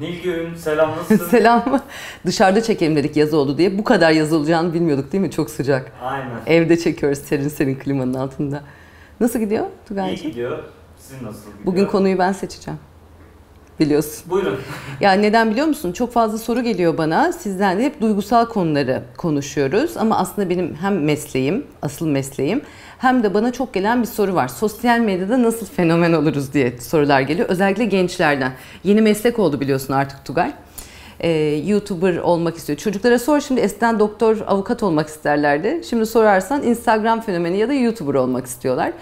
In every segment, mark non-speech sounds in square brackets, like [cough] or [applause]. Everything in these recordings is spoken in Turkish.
Nilgün selam [laughs] nasılsın? selam. Dışarıda çekelim dedik yaz oldu diye. Bu kadar yaz olacağını bilmiyorduk değil mi? Çok sıcak. Aynen. Evde çekiyoruz serin serin klimanın altında. Nasıl gidiyor Tugay'cığım? İyi gidiyor. Sizin nasıl gidiyor? Bugün konuyu ben seçeceğim biliyorsun. Buyurun. Yani neden biliyor musun? Çok fazla soru geliyor bana. Sizden de hep duygusal konuları konuşuyoruz. Ama aslında benim hem mesleğim, asıl mesleğim hem de bana çok gelen bir soru var. Sosyal medyada nasıl fenomen oluruz diye sorular geliyor. Özellikle gençlerden. Yeni meslek oldu biliyorsun artık Tugay e, YouTuber olmak istiyor. Çocuklara sor şimdi eskiden doktor, avukat olmak isterlerdi. Şimdi sorarsan Instagram fenomeni ya da YouTuber olmak istiyorlar.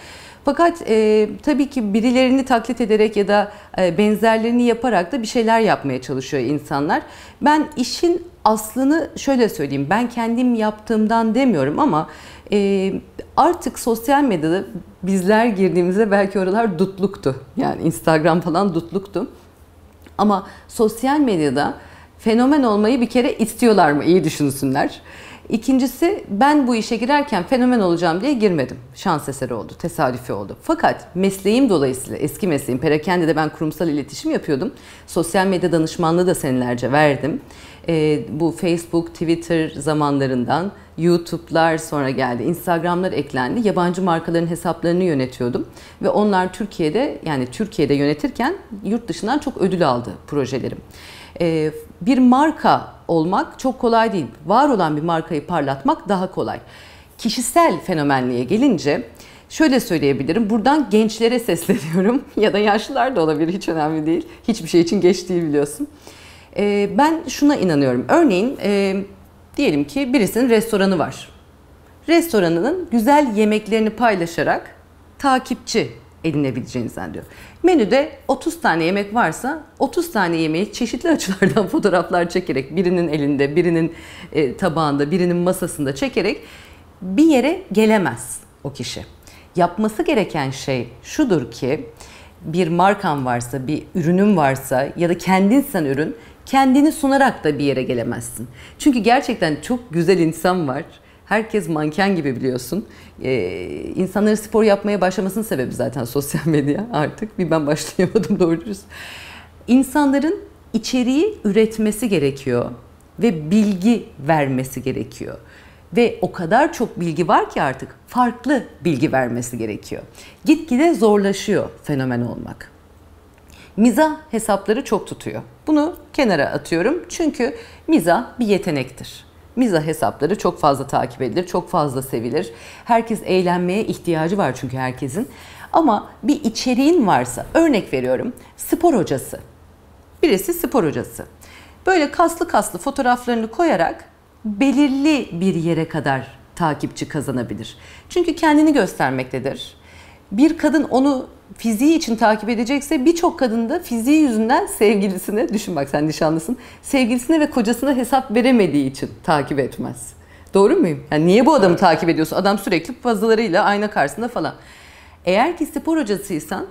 Fakat e, tabii ki birilerini taklit ederek ya da e, benzerlerini yaparak da bir şeyler yapmaya çalışıyor insanlar. Ben işin aslını şöyle söyleyeyim. Ben kendim yaptığımdan demiyorum ama e, artık sosyal medyada bizler girdiğimizde belki oralar dutluktu. Yani Instagram falan dutluktu. Ama sosyal medyada fenomen olmayı bir kere istiyorlar mı? İyi düşünsünler. İkincisi ben bu işe girerken fenomen olacağım diye girmedim. Şans eseri oldu, tesadüfi oldu. Fakat mesleğim dolayısıyla eski mesleğim Perakende'de ben kurumsal iletişim yapıyordum. Sosyal medya danışmanlığı da senelerce verdim. E, bu Facebook, Twitter zamanlarından YouTube'lar sonra geldi, Instagram'lar eklendi. Yabancı markaların hesaplarını yönetiyordum ve onlar Türkiye'de yani Türkiye'de yönetirken yurt dışından çok ödül aldı projelerim. E, bir marka olmak çok kolay değil. Var olan bir markayı parlatmak daha kolay. Kişisel fenomenliğe gelince şöyle söyleyebilirim. Buradan gençlere [laughs] sesleniyorum ya da yaşlılar da olabilir hiç önemli değil. Hiçbir şey için geç değil biliyorsun. E, ben şuna inanıyorum. Örneğin e, diyelim ki birisinin restoranı var. Restoranının güzel yemeklerini paylaşarak takipçi edinebileceğinizden diyor. Menüde 30 tane yemek varsa 30 tane yemeği çeşitli açılardan [laughs] fotoğraflar çekerek birinin elinde, birinin e, tabağında, birinin masasında çekerek bir yere gelemez o kişi. Yapması gereken şey şudur ki bir markan varsa, bir ürünün varsa ya da kendinsen ürün kendini sunarak da bir yere gelemezsin. Çünkü gerçekten çok güzel insan var Herkes manken gibi biliyorsun. Ee, insanların spor yapmaya başlamasının sebebi zaten [laughs] sosyal medya artık. Bir ben başlayamadım [laughs] doğru dürüst. İnsanların içeriği üretmesi gerekiyor ve bilgi vermesi gerekiyor. Ve o kadar çok bilgi var ki artık farklı bilgi vermesi gerekiyor. Gitgide zorlaşıyor fenomen olmak. Miza hesapları çok tutuyor. Bunu kenara atıyorum çünkü miza bir yetenektir. Miza hesapları çok fazla takip edilir, çok fazla sevilir. Herkes eğlenmeye ihtiyacı var çünkü herkesin. Ama bir içeriğin varsa, örnek veriyorum, spor hocası. Birisi spor hocası. Böyle kaslı kaslı fotoğraflarını koyarak belirli bir yere kadar takipçi kazanabilir. Çünkü kendini göstermektedir. Bir kadın onu fiziği için takip edecekse birçok kadın da fiziği yüzünden sevgilisine, düşün bak sen nişanlısın, sevgilisine ve kocasına hesap veremediği için takip etmez. Doğru muyum? Yani niye bu adamı takip ediyorsun? Adam sürekli fazlalarıyla ayna karşısında falan. Eğer ki spor hocasıysan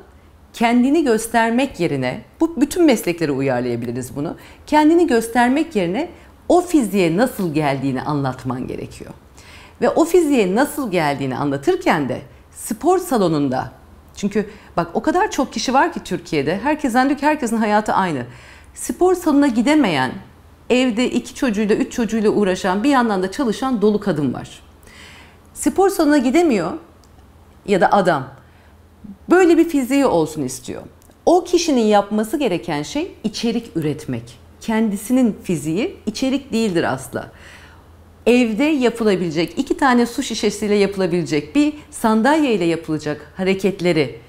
kendini göstermek yerine, bu bütün mesleklere uyarlayabiliriz bunu. Kendini göstermek yerine o fiziğe nasıl geldiğini anlatman gerekiyor. Ve o fiziğe nasıl geldiğini anlatırken de spor salonunda çünkü bak o kadar çok kişi var ki Türkiye'de. Herkes zannediyor ki herkesin hayatı aynı. Spor salonuna gidemeyen, evde iki çocuğuyla, üç çocuğuyla uğraşan, bir yandan da çalışan dolu kadın var. Spor salonuna gidemiyor ya da adam. Böyle bir fiziği olsun istiyor. O kişinin yapması gereken şey içerik üretmek. Kendisinin fiziği içerik değildir asla evde yapılabilecek, iki tane su şişesiyle yapılabilecek, bir sandalye ile yapılacak hareketleri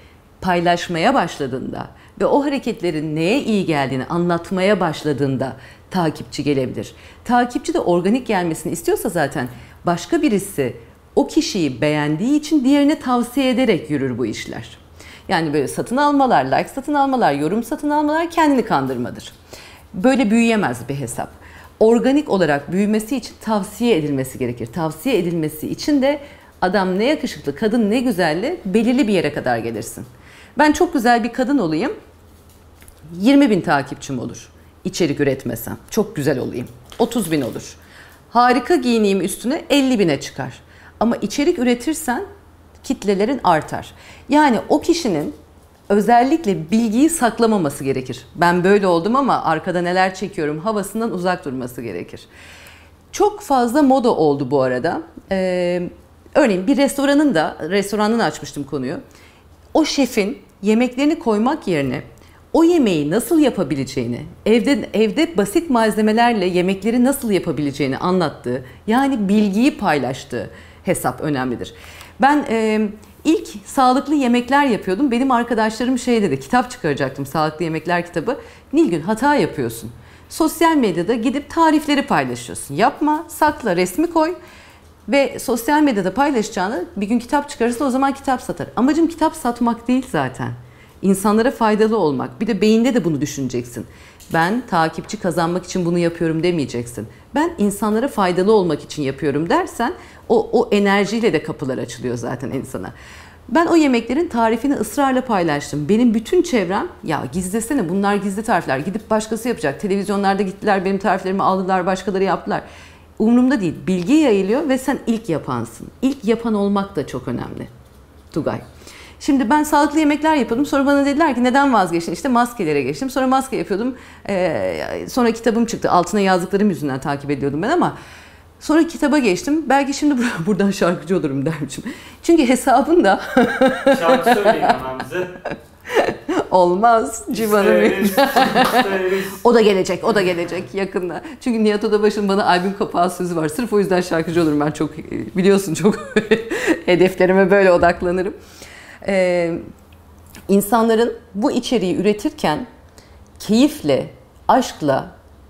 paylaşmaya başladığında ve o hareketlerin neye iyi geldiğini anlatmaya başladığında takipçi gelebilir. Takipçi de organik gelmesini istiyorsa zaten başka birisi o kişiyi beğendiği için diğerine tavsiye ederek yürür bu işler. Yani böyle satın almalar, like satın almalar, yorum satın almalar kendini kandırmadır. Böyle büyüyemez bir hesap organik olarak büyümesi için tavsiye edilmesi gerekir. Tavsiye edilmesi için de adam ne yakışıklı, kadın ne güzelli belirli bir yere kadar gelirsin. Ben çok güzel bir kadın olayım, 20 bin takipçim olur içerik üretmesem. Çok güzel olayım. 30 bin olur. Harika giyineyim üstüne 50 bine çıkar. Ama içerik üretirsen kitlelerin artar. Yani o kişinin özellikle bilgiyi saklamaması gerekir. Ben böyle oldum ama arkada neler çekiyorum havasından uzak durması gerekir. Çok fazla moda oldu bu arada. Ee, örneğin bir restoranın da, restoranını açmıştım konuyu. O şefin yemeklerini koymak yerine o yemeği nasıl yapabileceğini, evde evde basit malzemelerle yemekleri nasıl yapabileceğini anlattığı, yani bilgiyi paylaştığı hesap önemlidir. Ben e, İlk sağlıklı yemekler yapıyordum. Benim arkadaşlarım şey dedi, kitap çıkaracaktım sağlıklı yemekler kitabı. Nilgün hata yapıyorsun. Sosyal medyada gidip tarifleri paylaşıyorsun. Yapma, sakla, resmi koy ve sosyal medyada paylaşacağını bir gün kitap çıkarırsa o zaman kitap satar. Amacım kitap satmak değil zaten. İnsanlara faydalı olmak. Bir de beyinde de bunu düşüneceksin ben takipçi kazanmak için bunu yapıyorum demeyeceksin. Ben insanlara faydalı olmak için yapıyorum dersen o, o enerjiyle de kapılar açılıyor zaten insana. Ben o yemeklerin tarifini ısrarla paylaştım. Benim bütün çevrem ya gizlesene bunlar gizli tarifler gidip başkası yapacak. Televizyonlarda gittiler benim tariflerimi aldılar başkaları yaptılar. Umurumda değil bilgi yayılıyor ve sen ilk yapansın. İlk yapan olmak da çok önemli Tugay. Şimdi ben sağlıklı yemekler yapıyordum. Sonra bana dediler ki neden vazgeçtin? İşte maskelere geçtim. Sonra maske yapıyordum. Ee, sonra kitabım çıktı. Altına yazdıklarım yüzünden takip ediyordum ben ama Sonra kitaba geçtim. Belki şimdi [laughs] buradan şarkıcı olurum dermişim. Çünkü hesabın da... Şarkı söyleyin [laughs] Olmaz civanım. [laughs] o da gelecek, o da gelecek yakında. Çünkü Nihat Odabaşı'nın bana albüm kapağı sözü var. Sırf o yüzden şarkıcı olurum ben çok e, biliyorsun çok hedeflerime böyle odaklanırım e, insanların bu içeriği üretirken keyifle, aşkla,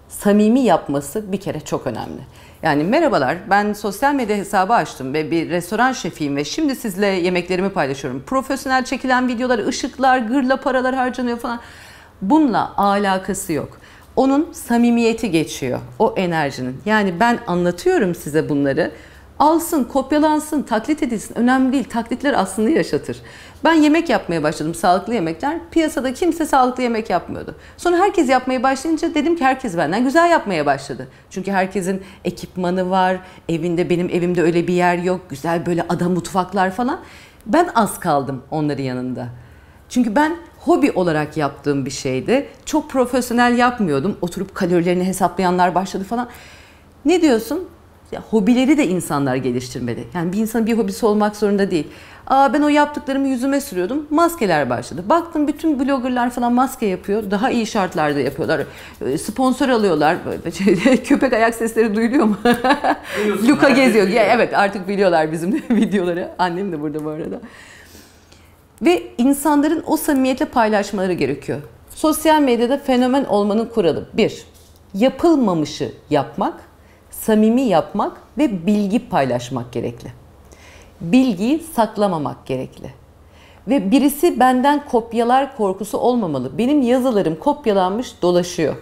samimi yapması bir kere çok önemli. Yani merhabalar ben sosyal medya hesabı açtım ve bir restoran şefiyim ve şimdi sizle yemeklerimi paylaşıyorum. Profesyonel çekilen videolar, ışıklar, gırla paralar harcanıyor falan. Bununla alakası yok. Onun samimiyeti geçiyor o enerjinin. Yani ben anlatıyorum size bunları alsın, kopyalansın, taklit edilsin. Önemli değil. Taklitler aslında yaşatır. Ben yemek yapmaya başladım. Sağlıklı yemekler. Piyasada kimse sağlıklı yemek yapmıyordu. Sonra herkes yapmaya başlayınca dedim ki herkes benden güzel yapmaya başladı. Çünkü herkesin ekipmanı var. Evinde benim evimde öyle bir yer yok. Güzel böyle adam mutfaklar falan. Ben az kaldım onların yanında. Çünkü ben hobi olarak yaptığım bir şeydi. Çok profesyonel yapmıyordum. Oturup kalorilerini hesaplayanlar başladı falan. Ne diyorsun? ya, hobileri de insanlar geliştirmeli. Yani bir insanın bir hobisi olmak zorunda değil. Aa, ben o yaptıklarımı yüzüme sürüyordum. Maskeler başladı. Baktım bütün bloggerlar falan maske yapıyor. Daha iyi şartlarda yapıyorlar. Ee, sponsor alıyorlar. [laughs] Köpek ayak sesleri duyuluyor mu? Luka geziyor. Ya, evet artık biliyorlar bizim [laughs] videoları. Annem de burada bu arada. Ve insanların o samimiyetle paylaşmaları gerekiyor. Sosyal medyada fenomen olmanın kuralı. Bir, yapılmamışı yapmak samimi yapmak ve bilgi paylaşmak gerekli. Bilgiyi saklamamak gerekli. Ve birisi benden kopyalar korkusu olmamalı. Benim yazılarım kopyalanmış dolaşıyor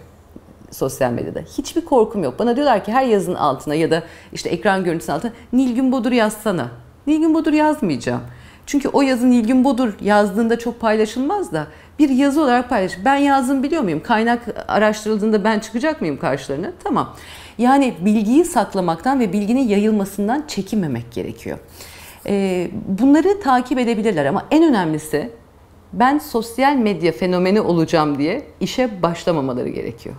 sosyal medyada. Hiçbir korkum yok. Bana diyorlar ki her yazının altına ya da işte ekran görüntüsünün altına Nilgün Bodur yazsana. Nilgün Bodur yazmayacağım. Çünkü o yazın ilgin Bodur yazdığında çok paylaşılmaz da bir yazı olarak paylaş. Ben yazdım biliyor muyum? Kaynak araştırıldığında ben çıkacak mıyım karşılarına? Tamam. Yani bilgiyi saklamaktan ve bilginin yayılmasından çekinmemek gerekiyor. Ee, bunları takip edebilirler ama en önemlisi ben sosyal medya fenomeni olacağım diye işe başlamamaları gerekiyor.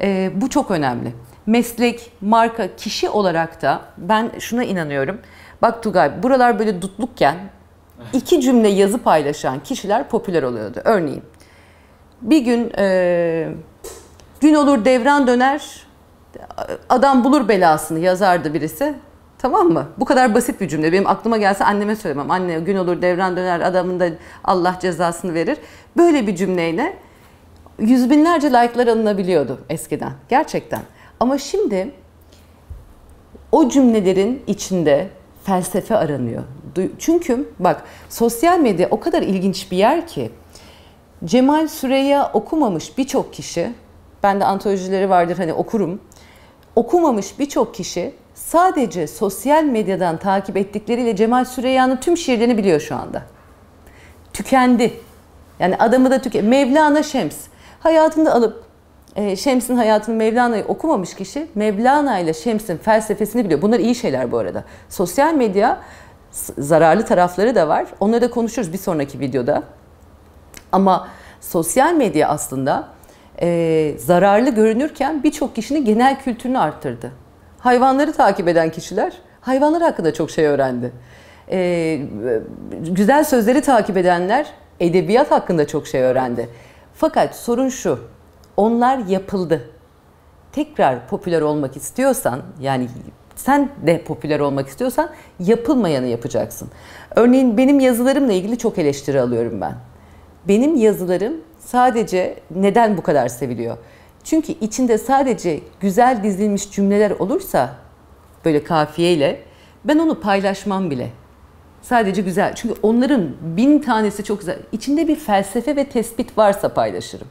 Ee, bu çok önemli meslek, marka, kişi olarak da ben şuna inanıyorum. Bak Tugay buralar böyle dutlukken iki cümle yazı paylaşan kişiler popüler oluyordu. Örneğin bir gün e, gün olur devran döner adam bulur belasını yazardı birisi. Tamam mı? Bu kadar basit bir cümle. Benim aklıma gelse anneme söylemem. Anne gün olur devran döner adamın da Allah cezasını verir. Böyle bir cümleyle yüz binlerce like'lar alınabiliyordu eskiden. Gerçekten. Ama şimdi o cümlelerin içinde felsefe aranıyor. Çünkü bak sosyal medya o kadar ilginç bir yer ki Cemal Süreya okumamış birçok kişi, ben de antolojileri vardır hani okurum, okumamış birçok kişi sadece sosyal medyadan takip ettikleriyle Cemal Süreya'nın tüm şiirlerini biliyor şu anda. Tükendi. Yani adamı da tüke. Mevlana Şems. Hayatında alıp e, Şems'in hayatını Mevlana'yı okumamış kişi Mevlana ile Şems'in felsefesini biliyor. Bunlar iyi şeyler bu arada. Sosyal medya zararlı tarafları da var. Onları da konuşuruz bir sonraki videoda. Ama sosyal medya aslında e, zararlı görünürken birçok kişinin genel kültürünü arttırdı. Hayvanları takip eden kişiler hayvanlar hakkında çok şey öğrendi. E, güzel sözleri takip edenler edebiyat hakkında çok şey öğrendi. Fakat sorun şu, onlar yapıldı. Tekrar popüler olmak istiyorsan yani sen de popüler olmak istiyorsan yapılmayanı yapacaksın. Örneğin benim yazılarımla ilgili çok eleştiri alıyorum ben. Benim yazılarım sadece neden bu kadar seviliyor? Çünkü içinde sadece güzel dizilmiş cümleler olursa böyle kafiyeyle ben onu paylaşmam bile. Sadece güzel. Çünkü onların bin tanesi çok güzel. İçinde bir felsefe ve tespit varsa paylaşırım.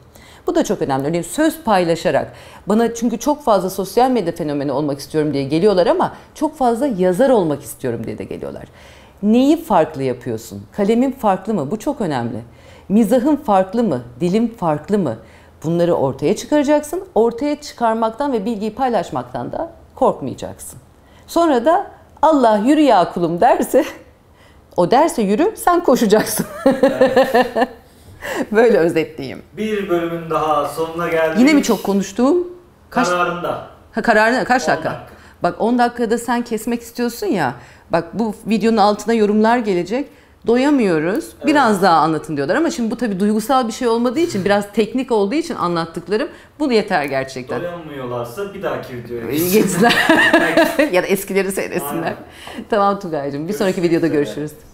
Bu da çok önemli. Örneğin söz paylaşarak bana çünkü çok fazla sosyal medya fenomeni olmak istiyorum diye geliyorlar ama çok fazla yazar olmak istiyorum diye de geliyorlar. Neyi farklı yapıyorsun? Kalemin farklı mı? Bu çok önemli. Mizahın farklı mı? Dilim farklı mı? Bunları ortaya çıkaracaksın. Ortaya çıkarmaktan ve bilgiyi paylaşmaktan da korkmayacaksın. Sonra da Allah yürü ya kulum derse [laughs] o derse yürü sen koşacaksın. Evet. [laughs] [laughs] Böyle özetleyeyim. Bir bölümün daha sonuna geldik. Yine mi çok konuştum? Kaç... Kararında. Ha, kararında kaç dakika? dakika? Bak 10 dakikada sen kesmek istiyorsun ya. Bak bu videonun altına yorumlar gelecek doyamıyoruz. Evet. Biraz daha anlatın diyorlar ama şimdi bu tabii duygusal bir şey olmadığı için biraz teknik olduğu için anlattıklarım bu yeter gerçekten. Doyamıyorlarsa bir dahaki videoya geçsinler. [laughs] [laughs] ya da eskileri seyretsinler. Tamam Tugay'cığım bir görüşmek sonraki videoda üzere. görüşürüz.